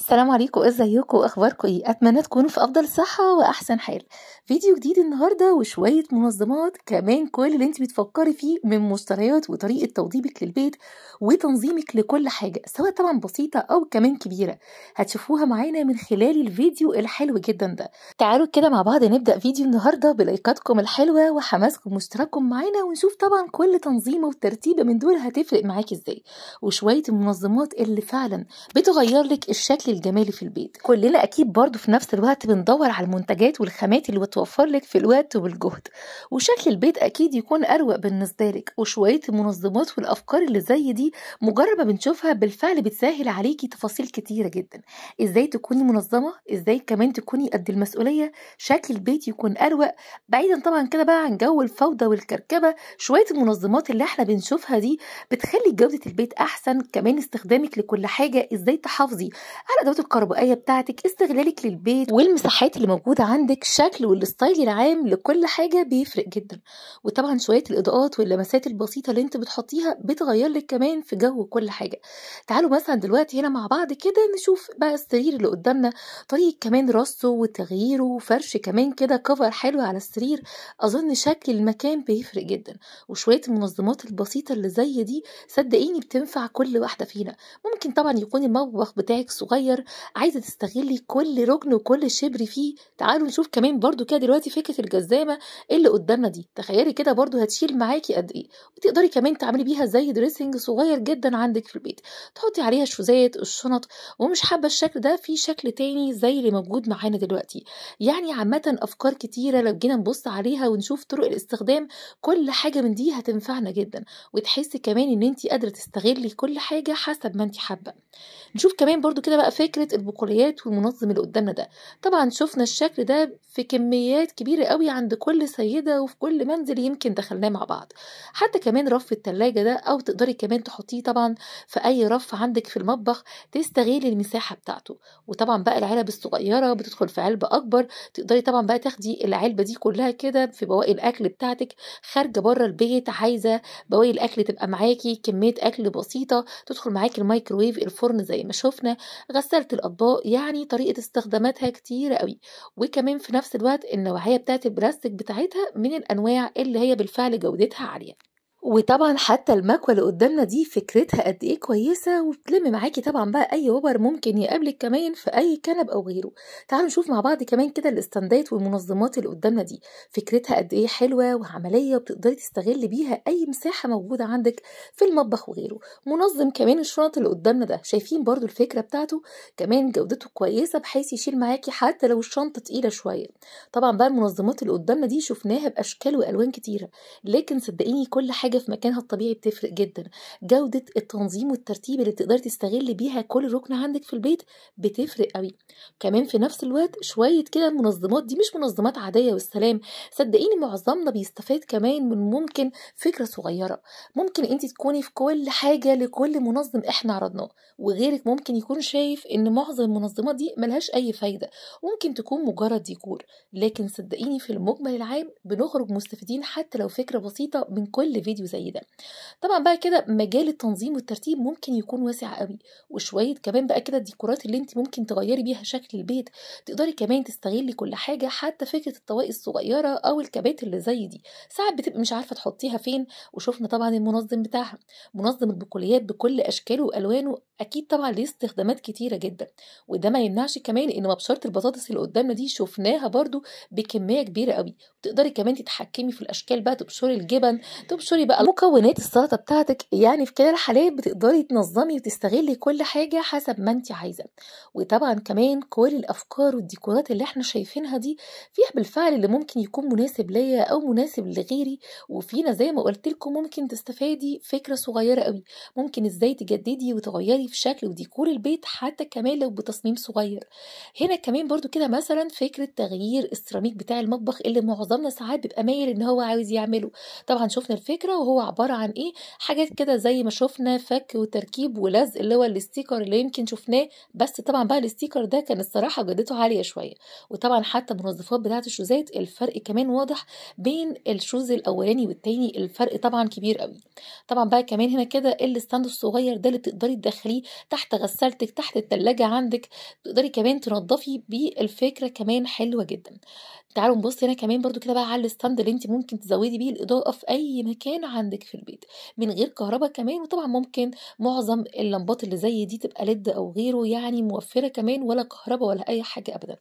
السلام عليكم ازيكم اخباركم ايه اتمنى تكونوا في افضل صحه واحسن حال فيديو جديد النهارده وشويه منظمات كمان كل اللي انت بتفكري فيه من مشتريات وطريقه توضيبك للبيت وتنظيمك لكل حاجه سواء طبعا بسيطه او كمان كبيره هتشوفوها معانا من خلال الفيديو الحلو جدا ده تعالوا كده مع بعض نبدا فيديو النهارده بلايكاتكم الحلوه وحماسكم واشتراككم معانا ونشوف طبعا كل تنظيمه وترتيبه من دول هتفرق معاكي ازاي وشويه المنظمات اللي فعلا بتغير لك الشكل الجمالي في البيت كلنا أكيد برضو في نفس الوقت بندور على المنتجات والخامات اللي بتوفر لك في الوقت والجهد وشكل البيت أكيد يكون أروق بالنسبة لك وشوية المنظمات والأفكار اللي زي دي مجربه بنشوفها بالفعل بتسهل عليكي تفاصيل كتيرة جدا إزاي تكوني منظمة إزاي كمان تكوني قد المسؤولية شكل البيت يكون أروق بعيدا طبعا كده بقى عن جو الفوضى والكركبة شوية المنظمات اللي احنا بنشوفها دي بتخلي جودة البيت أحسن كمان استخدامك لكل حاجة إزاي تحافظي على الادوات الكهربائيه بتاعتك استغلالك للبيت والمساحات اللي موجوده عندك الشكل والستايل العام لكل حاجه بيفرق جدا وطبعا شويه الاضاءات واللمسات البسيطه اللي انت بتحطيها بتغير لك كمان في جو كل حاجه تعالوا مثلا دلوقتي هنا مع بعض كده نشوف بقى السرير اللي قدامنا طريقه كمان رصه وتغييره وفرش كمان كده كفر حلو على السرير اظن شكل المكان بيفرق جدا وشويه المنظمات البسيطه اللي زي دي صدقيني بتنفع كل واحده فينا ممكن طبعا يكون المطبخ بتاعك صغير صغير عايزه تستغلي كل ركن وكل شبر فيه تعالوا نشوف كمان برضو كده دلوقتي فكره الجزامه اللي قدامنا دي تخيلي كده برضو هتشيل معاكي قد ايه وتقدري كمان تعملي بيها زي دريسنج صغير جدا عندك في البيت تحطي عليها الشوزات الشنط ومش حابه الشكل ده في شكل تاني زي اللي موجود معانا دلوقتي يعني عامه افكار كتيره لو جينا نبص عليها ونشوف طرق الاستخدام كل حاجه من دي هتنفعنا جدا وتحسي كمان ان انت قادره تستغلي كل حاجه حسب ما انت حابه نشوف كمان برضو كده بقى فكرة البقوليات والمنظم اللي قدامنا ده طبعا شفنا الشكل ده في كميات كبيرة قوي عند كل سيدة وفي كل منزل يمكن دخلناه مع بعض حتى كمان رف التلاجة ده أو تقدري كمان تحطيه طبعا في أي رف عندك في المطبخ تستغلي المساحة بتاعته وطبعا بقى العلب الصغيرة بتدخل في علبة أكبر تقدري طبعا بقى تاخدي العلبة دي كلها كده في بواقي الأكل بتاعتك خارجة بره البيت عايزة بواقي الأكل تبقى معاكي كمية أكل بسيطة تدخل معاكي الميكرويف الفرن زي ما شفنا غسالة الأطباق يعني طريقة استخداماتها كتيرة قوي وكمان في نفس الوقت النوعية بتاعت البلاستيك بتاعتها من الأنواع اللي هي بالفعل جودتها عالية وطبعا حتى المكوة اللي قدامنا دي فكرتها قد ايه كويسة وبتلم معاكي طبعا بقى اي وبر ممكن يقابلك كمان في اي كنب او غيره تعالوا نشوف مع بعض كمان كده الاستندات والمنظمات اللي قدامنا دي فكرتها قد ايه حلوة وعملية وبتقدري تستغلي بيها اي مساحة موجودة عندك في المطبخ وغيره منظم كمان الشنط اللي قدامنا ده شايفين برضو الفكرة بتاعته كمان جودته كويسة بحيث يشيل معاكي حتى لو الشنطة تقيلة شوية طبعا بقى المنظمات اللي قدامنا دي شفناها باشكال والوان كتيرة لكن صدقيني كل حاجة حاجة في مكانها الطبيعي بتفرق جدا جودة التنظيم والترتيب اللي بتقدري تستغلي بيها كل ركن عندك في البيت بتفرق قوي كمان في نفس الوقت شوية كده المنظمات دي مش منظمات عادية والسلام صدقيني معظمنا بيستفاد كمان من ممكن فكرة صغيرة ممكن انت تكوني في كل حاجة لكل منظم احنا عرضناه وغيرك ممكن يكون شايف ان معظم المنظمات دي ملهاش اي فايدة ممكن تكون مجرد ديكور لكن صدقيني في المجمل العام بنخرج مستفيدين حتى لو فكرة بسيطة من كل فيديو زي ده طبعا بقى كده مجال التنظيم والترتيب ممكن يكون واسع قوي وشوية كمان بقى كده الديكورات اللي انت ممكن تغيري بيها شكل البيت تقدري كمان تستغلي كل حاجة حتى فكرة الطواقي الصغيرة أو الكبات اللي زي دي ساعات بتبقي مش عارفة تحطيها فين وشفنا طبعا المنظم بتاعها منظم البقوليات بكل أشكاله وألوانه أكيد طبعا ليه استخدامات كتيرة جدا وده ما يمنعش كمان إن مبشرة البطاطس اللي قدامنا دي شفناها برده بكمية كبيرة قوي تقدري كمان تتحكمي في الأشكال بقى تبشري الجبن تبشري بقى مكونات السلطه بتاعتك يعني في كلا الحالات بتقدري تنظمي وتستغلي كل حاجه حسب ما انت عايزه وطبعا كمان كل الافكار والديكورات اللي احنا شايفينها دي فيها بالفعل اللي ممكن يكون مناسب ليا او مناسب لغيري وفينا زي ما قلت لكم ممكن تستفادي فكره صغيره قوي ممكن ازاي تجددي وتغيري في شكل وديكور البيت حتى كمان لو بتصميم صغير هنا كمان برضو كده مثلا فكره تغيير السيراميك بتاع المطبخ اللي معظمنا ساعات بيبقى مايل ان هو عاوز يعمله طبعا شفنا الفكره وهو عباره عن ايه حاجات كده زي ما شفنا فك وتركيب ولزق اللي هو الاستيكر اللي يمكن شفناه بس طبعا بقى الاستيكر ده كان الصراحه جودته عاليه شويه وطبعا حتى المنظفات بتاعه الشوزات الفرق كمان واضح بين الشوز الاولاني والتاني الفرق طبعا كبير قوي طبعا بقى كمان هنا كده الستاند الصغير ده اللي تقدري تدخليه تحت غسالتك تحت التلاجة عندك تقدري كمان تنضفي بيه الفكره كمان حلوه جدا تعالوا نبص هنا كمان برضو كده بقى على الستاند اللي انت ممكن تزودي بيه الاضاءه في اي مكان عندك في البيت من غير كهرباء كمان وطبعا ممكن معظم اللمبات اللي زي دي تبقى ليد او غيره يعني موفره كمان ولا كهرباء ولا اي حاجه ابدا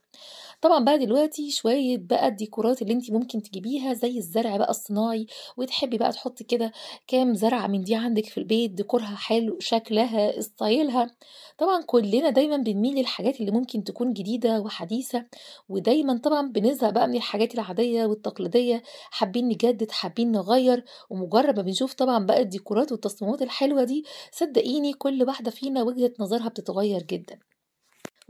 طبعا بقى دلوقتي شويه بقى الديكورات اللي انت ممكن تجيبيها زي الزرع بقى الصناعي وتحبي بقى تحطي كده كام زرعه من دي عندك في البيت ديكورها حلو شكلها ستايلها طبعا كلنا دايما بنميل للحاجات اللي ممكن تكون جديده وحديثه ودايما طبعا بنزهق بقى من الحاجات العاديه والتقليديه حابين نجدد حابين نغير ومجرد ما بنشوف طبعا بقى الديكورات والتصميمات الحلوه دي صدقيني كل واحده فينا وجهه نظرها بتتغير جدا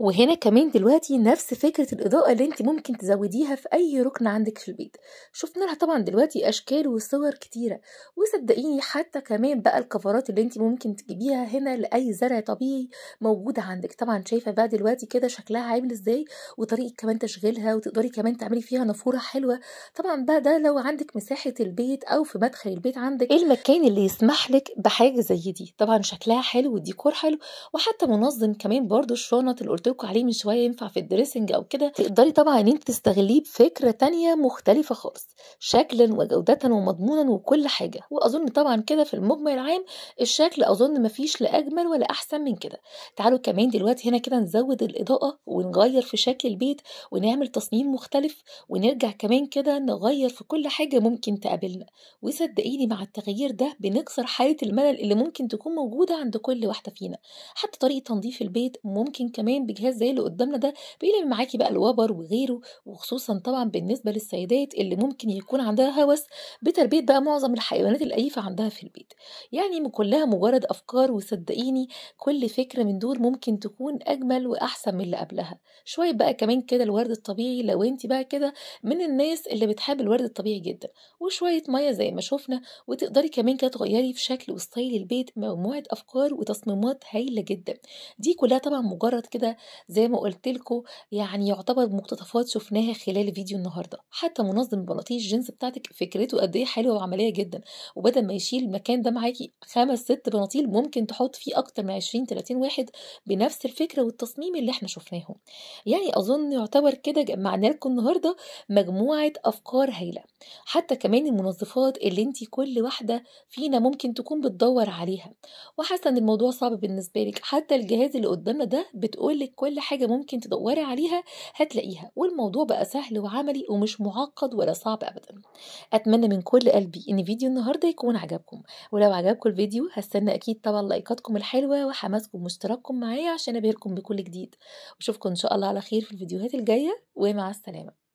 وهنا كمان دلوقتي نفس فكرة الإضاءة اللي انت ممكن تزوديها في أي ركن عندك في البيت شفنا لها طبعا دلوقتي أشكال وصور كتيرة وصدقيني حتى كمان بقى الكفرات اللي انت ممكن تجيبيها هنا لأي زرع طبيعي موجودة عندك طبعا شايفة بقى دلوقتي كده شكلها عامل ازاي وطريقة كمان تشغيلها وتقدري كمان تعملي فيها نافورة حلوة طبعا بقى ده لو عندك مساحة البيت أو في مدخل البيت عندك إيه المكان اللي يسمح لك بحاجة زي دي طبعا شكلها حلو وديكور حلو وحتى منظم كمان برضو الشنط اللي قلت حكيتلكوا عليه من شويه ينفع في الدريسنج او كده تقدري طبعا ان انت تستغليه بفكره تانية مختلفه خالص شكلا وجوده ومضمونا وكل حاجه واظن طبعا كده في المجمل العام الشكل اظن مفيش لا اجمل ولا احسن من كده تعالوا كمان دلوقتي هنا كده نزود الاضاءه ونغير في شكل البيت ونعمل تصميم مختلف ونرجع كمان كده نغير في كل حاجه ممكن تقابلنا وصدقيني مع التغيير ده بنكسر حاله الملل اللي ممكن تكون موجوده عند كل واحده فينا حتى طريقه تنظيف البيت ممكن كمان بج الجهاز زي اللي قدامنا ده بيلم معاكي بقى الوبر وغيره وخصوصا طبعا بالنسبه للسيدات اللي ممكن يكون عندها هوس بتربيه بقى معظم الحيوانات الاليفه عندها في البيت يعني كلها مجرد افكار وصدقيني كل فكره من دول ممكن تكون اجمل واحسن من اللي قبلها شويه بقى كمان كده الورد الطبيعي لو انت بقى كده من الناس اللي بتحب الورد الطبيعي جدا وشويه ميه زي ما شفنا وتقدري كمان كده تغيري في شكل وستايل البيت مجموعه افكار وتصميمات هايله جدا دي كلها طبعا مجرد كده زي ما قلت لكم يعني يعتبر مقتطفات شفناها خلال فيديو النهارده حتى منظم بناطيل الجينز بتاعتك فكرته قد ايه حلوه وعمليه جدا وبدل ما يشيل المكان ده معاكي خمس ست بناطيل ممكن تحط فيه اكتر من 20 30 واحد بنفس الفكره والتصميم اللي احنا شفناهم يعني اظن يعتبر كده جمعنا لكم النهارده مجموعه افكار هايله حتى كمان المنظفات اللي انت كل واحده فينا ممكن تكون بتدور عليها وحاسه ان الموضوع صعب بالنسبه لك حتى الجهاز اللي قدامنا ده بتقول لك كل حاجة ممكن تدوري عليها هتلاقيها والموضوع بقى سهل وعملي ومش معقد ولا صعب أبدا أتمنى من كل قلبي إن فيديو النهاردة يكون عجبكم ولو عجبكم الفيديو هستنى أكيد طبعا لايكاتكم الحلوة وحماسكم واشتراككم معايا عشان أبهركم بكل جديد أشوفكم إن شاء الله على خير في الفيديوهات الجاية ومع السلامة